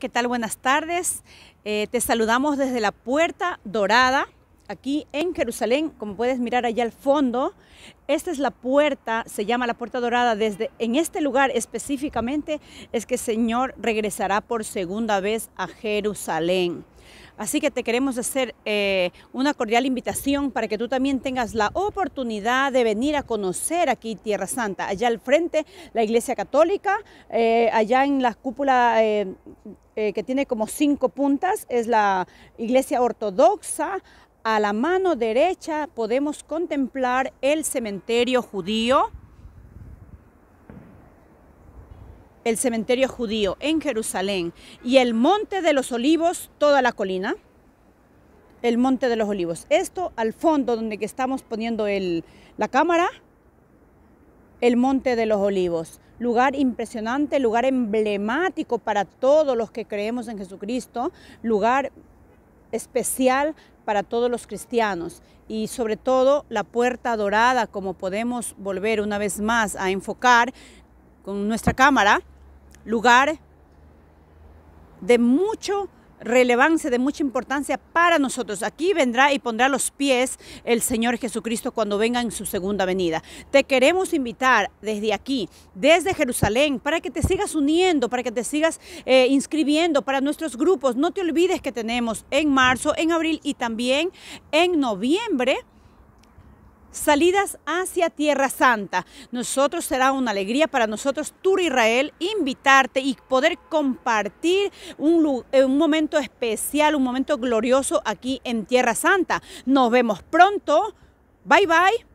¿qué tal? Buenas tardes. Eh, te saludamos desde la Puerta Dorada, aquí en Jerusalén. Como puedes mirar allá al fondo, esta es la puerta, se llama la Puerta Dorada. Desde en este lugar específicamente es que el Señor regresará por segunda vez a Jerusalén. Así que te queremos hacer eh, una cordial invitación para que tú también tengas la oportunidad de venir a conocer aquí Tierra Santa. Allá al frente, la Iglesia Católica, eh, allá en la cúpula eh, que tiene como cinco puntas, es la iglesia ortodoxa. A la mano derecha podemos contemplar el cementerio judío. El cementerio judío en Jerusalén y el monte de los olivos, toda la colina el Monte de los Olivos. Esto al fondo donde que estamos poniendo el, la cámara, el Monte de los Olivos lugar impresionante, lugar emblemático para todos los que creemos en Jesucristo, lugar especial para todos los cristianos y sobre todo la puerta dorada, como podemos volver una vez más a enfocar con nuestra cámara, lugar de mucho relevancia, de mucha importancia para nosotros. Aquí vendrá y pondrá los pies el Señor Jesucristo cuando venga en su segunda venida. Te queremos invitar desde aquí, desde Jerusalén, para que te sigas uniendo, para que te sigas eh, inscribiendo para nuestros grupos. No te olvides que tenemos en marzo, en abril y también en noviembre salidas hacia Tierra Santa. Nosotros será una alegría para nosotros, Tour Israel, invitarte y poder compartir un, eh, un momento especial, un momento glorioso aquí en Tierra Santa. Nos vemos pronto. Bye bye.